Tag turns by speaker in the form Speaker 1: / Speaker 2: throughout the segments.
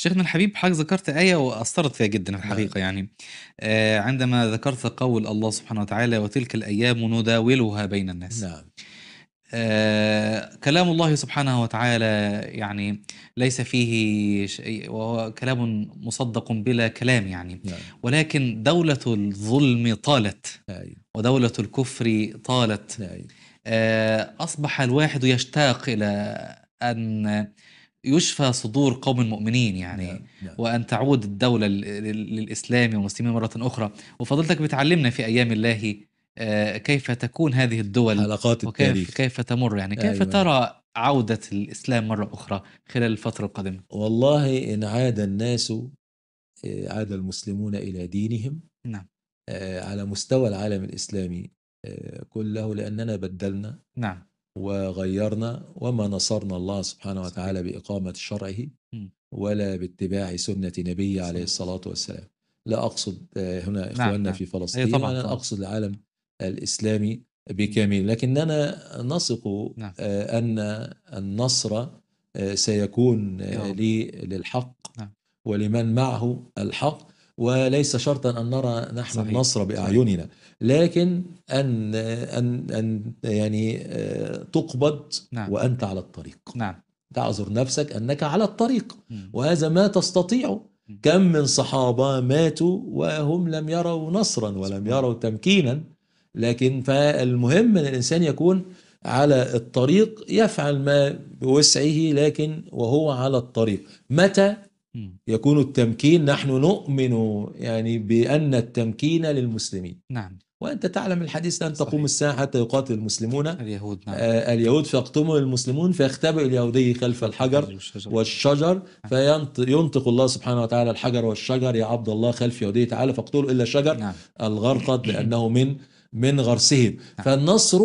Speaker 1: شيخنا الحبيب حضرتك ذكرت آية وأثرت فيها جدا الحقيقة نعم. يعني آه عندما ذكرت قول الله سبحانه وتعالى وتلك الأيام نداولها بين الناس نعم آه كلام الله سبحانه وتعالى يعني ليس فيه شيء وهو كلام مصدق بلا كلام يعني نعم. ولكن دولة الظلم طالت نعم. ودولة الكفر طالت نعم. آه أصبح الواحد يشتاق إلى أن يشفى صدور قوم مؤمنين يعني نعم. نعم. وأن تعود الدولة للإسلام والمسلمين مرة أخرى وفضلتك بتعلمنا في أيام الله آه، كيف تكون هذه الدول حلقات التاريخ كيف تمر يعني كيف أيوة. ترى عودة الإسلام مرة أخرى خلال الفترة القادمة والله إن
Speaker 2: عاد الناس آه، عاد المسلمون إلى دينهم نعم. آه، على مستوى العالم الإسلامي كله لأننا بدلنا نعم وغيرنا وما نصرنا الله سبحانه وتعالى بإقامة شرعه ولا باتباع سنة نبيه عليه الصلاة والسلام لا أقصد آه، هنا نعم، إخواننا نعم. في أيوة فلسطين طبعا أنا أقصد العالم الإسلامي بكامل لكننا نثق نعم. آه، أن النصر آه، سيكون للحق نعم. ولمن معه الحق وليس شرطا أن نرى نحن صحيح. النصر بأعيننا لكن أن أن أن يعني آه، تقبض نعم. وأنت على الطريق نعم تعذر نفسك أنك على الطريق وهذا ما تستطيعه كم من صحابة ماتوا وهم لم يروا نصرا ولم يروا تمكينا لكن فالمهم أن الإنسان يكون على الطريق يفعل ما بوسعه لكن وهو على الطريق متى يكون التمكين نحن نؤمن يعني بأن التمكين للمسلمين نعم وأنت تعلم الحديث لن تقوم الساعة حتى يقاتل المسلمون اليهود نعم. آه اليهود فاقتموا المسلمون فيختبئ اليهودي خلف الحجر والشجر نعم. فينطق الله سبحانه وتعالى الحجر والشجر يا عبد الله خلف يهودي تعالى فاقتلوا إلا الشجر نعم. الغرقد لأنه من من غرسهم نعم. فالنصر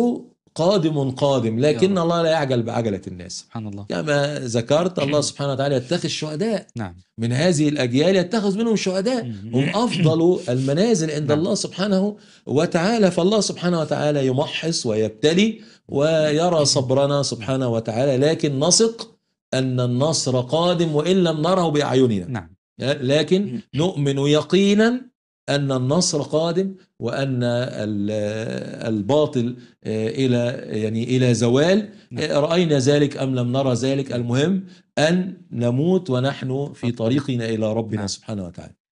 Speaker 2: قادم قادم لكن الله لا يعجل بعجلة الناس سبحان الله كما ذكرت الله سبحانه وتعالى يتخذ شهداء نعم. من هذه الأجيال يتخذ منهم شهداء هم أفضل المنازل عند نعم. الله سبحانه وتعالى فالله سبحانه وتعالى يمحص ويبتلي ويرى صبرنا سبحانه وتعالى لكن نثق أن النصر قادم وإن لم نره بأعيننا نعم. لكن نؤمن يقينا أن النصر قادم وأن الباطل آه، إلى يعني إلى زوال نعم. آه، رأينا ذلك أم لم نرى ذلك المهم أن نموت ونحن في طريقنا إلى ربنا نعم. سبحانه وتعالى